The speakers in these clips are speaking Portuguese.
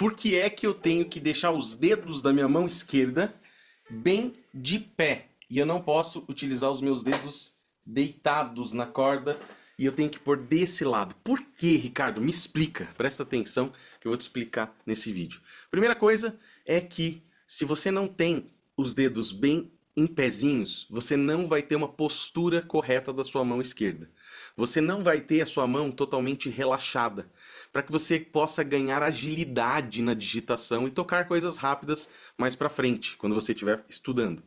por que é que eu tenho que deixar os dedos da minha mão esquerda bem de pé? E eu não posso utilizar os meus dedos deitados na corda e eu tenho que pôr desse lado. Por que, Ricardo? Me explica. Presta atenção que eu vou te explicar nesse vídeo. Primeira coisa é que se você não tem os dedos bem em pezinhos, você não vai ter uma postura correta da sua mão esquerda. Você não vai ter a sua mão totalmente relaxada, para que você possa ganhar agilidade na digitação e tocar coisas rápidas mais para frente, quando você estiver estudando.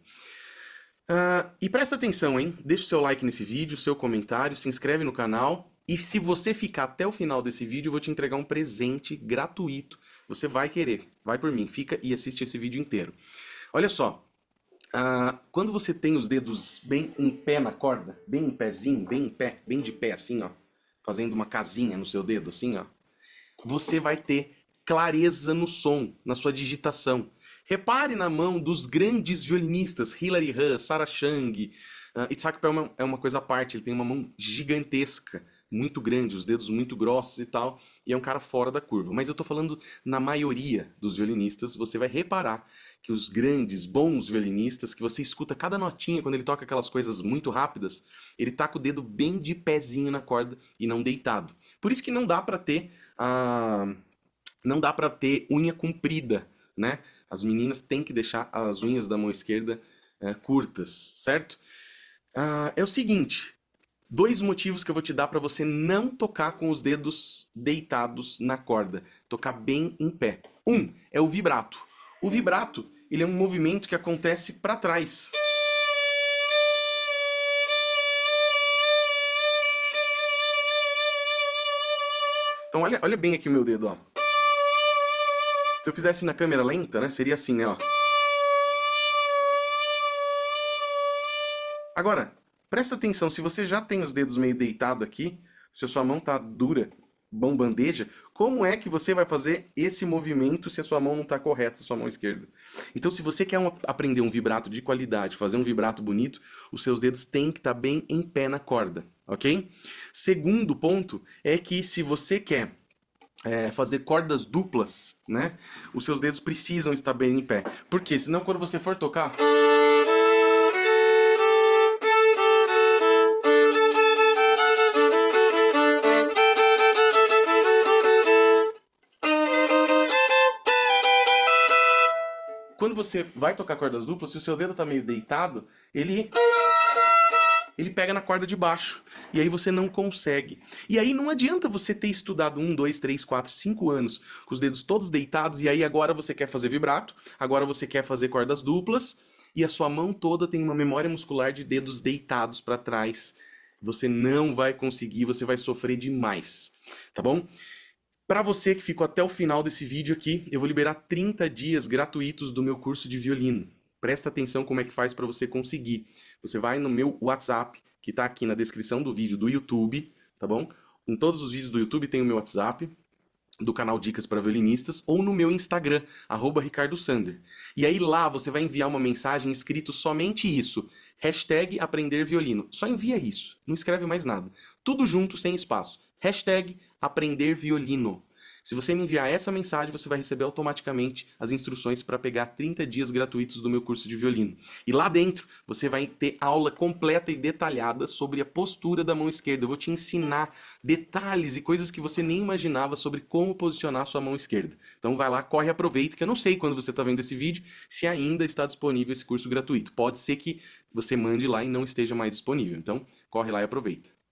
Uh, e presta atenção, hein? Deixe seu like nesse vídeo, seu comentário, se inscreve no canal. E se você ficar até o final desse vídeo, eu vou te entregar um presente gratuito. Você vai querer. Vai por mim, fica e assiste esse vídeo inteiro. Olha só, ah, quando você tem os dedos bem em pé na corda, bem em pezinho, bem em pé, bem de pé assim, ó, fazendo uma casinha no seu dedo assim, ó, você vai ter clareza no som, na sua digitação. Repare na mão dos grandes violinistas, Hilary Hahn, Sarah Chang, uh, ah, Itzhak Perlman é uma coisa à parte, ele tem uma mão gigantesca muito grande, os dedos muito grossos e tal, e é um cara fora da curva. Mas eu tô falando na maioria dos violinistas, você vai reparar que os grandes, bons violinistas, que você escuta cada notinha quando ele toca aquelas coisas muito rápidas, ele tá com o dedo bem de pezinho na corda e não deitado. Por isso que não dá para ter a não dá para ter unha comprida, né? As meninas têm que deixar as unhas da mão esquerda é, curtas, certo? Uh, é o seguinte, dois motivos que eu vou te dar para você não tocar com os dedos deitados na corda, tocar bem em pé. Um é o vibrato. O vibrato, ele é um movimento que acontece para trás. Então olha, olha bem aqui o meu dedo, ó. Se eu fizesse na câmera lenta, né, seria assim, né, ó. Agora, Presta atenção, se você já tem os dedos meio deitado aqui, se a sua mão tá dura, bom bandeja, como é que você vai fazer esse movimento se a sua mão não está correta, a sua mão esquerda? Então, se você quer um, aprender um vibrato de qualidade, fazer um vibrato bonito, os seus dedos têm que estar tá bem em pé na corda, ok? Segundo ponto é que se você quer é, fazer cordas duplas, né? Os seus dedos precisam estar bem em pé. Porque senão quando você for tocar Quando você vai tocar cordas duplas, se o seu dedo tá meio deitado, ele ele pega na corda de baixo. E aí você não consegue. E aí não adianta você ter estudado um, dois, três, quatro, cinco anos com os dedos todos deitados, e aí agora você quer fazer vibrato, agora você quer fazer cordas duplas, e a sua mão toda tem uma memória muscular de dedos deitados para trás. Você não vai conseguir, você vai sofrer demais. Tá bom? Para você que ficou até o final desse vídeo aqui, eu vou liberar 30 dias gratuitos do meu curso de violino. Presta atenção como é que faz para você conseguir. Você vai no meu WhatsApp, que está aqui na descrição do vídeo do YouTube, tá bom? Em todos os vídeos do YouTube tem o meu WhatsApp do canal Dicas para Violinistas ou no meu Instagram, @ricardo_sander. E aí lá você vai enviar uma mensagem escrito somente isso, hashtag aprender violino. Só envia isso, não escreve mais nada. Tudo junto, sem espaço. Hashtag aprender violino. Se você me enviar essa mensagem, você vai receber automaticamente as instruções para pegar 30 dias gratuitos do meu curso de violino. E lá dentro, você vai ter aula completa e detalhada sobre a postura da mão esquerda. Eu vou te ensinar detalhes e coisas que você nem imaginava sobre como posicionar sua mão esquerda. Então vai lá, corre e aproveita, que eu não sei quando você está vendo esse vídeo, se ainda está disponível esse curso gratuito. Pode ser que você mande lá e não esteja mais disponível. Então, corre lá e aproveita.